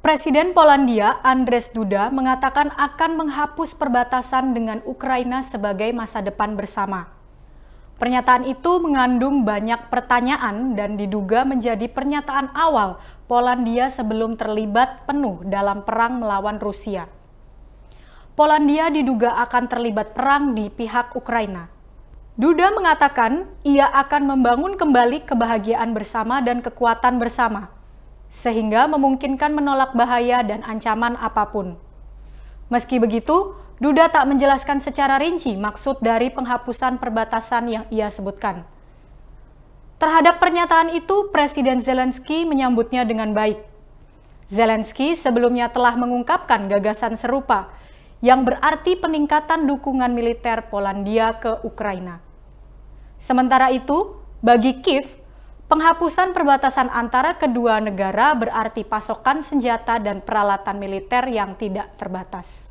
Presiden Polandia Andres Duda mengatakan akan menghapus perbatasan dengan Ukraina sebagai masa depan bersama. Pernyataan itu mengandung banyak pertanyaan dan diduga menjadi pernyataan awal Polandia sebelum terlibat penuh dalam perang melawan Rusia. Polandia diduga akan terlibat perang di pihak Ukraina. Duda mengatakan ia akan membangun kembali kebahagiaan bersama dan kekuatan bersama sehingga memungkinkan menolak bahaya dan ancaman apapun. Meski begitu, Duda tak menjelaskan secara rinci maksud dari penghapusan perbatasan yang ia sebutkan. Terhadap pernyataan itu, Presiden Zelensky menyambutnya dengan baik. Zelensky sebelumnya telah mengungkapkan gagasan serupa, yang berarti peningkatan dukungan militer Polandia ke Ukraina. Sementara itu, bagi Kiev, Penghapusan perbatasan antara kedua negara berarti pasokan senjata dan peralatan militer yang tidak terbatas.